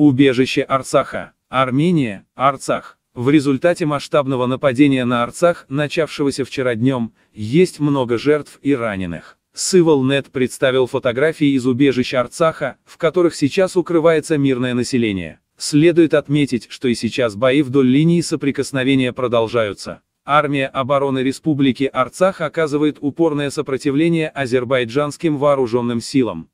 Убежище Арцаха. Армения, Арцах. В результате масштабного нападения на Арцах, начавшегося вчера днем, есть много жертв и раненых. Сыволнет представил фотографии из убежища Арцаха, в которых сейчас укрывается мирное население. Следует отметить, что и сейчас бои вдоль линии соприкосновения продолжаются. Армия обороны Республики Арцах оказывает упорное сопротивление азербайджанским вооруженным силам.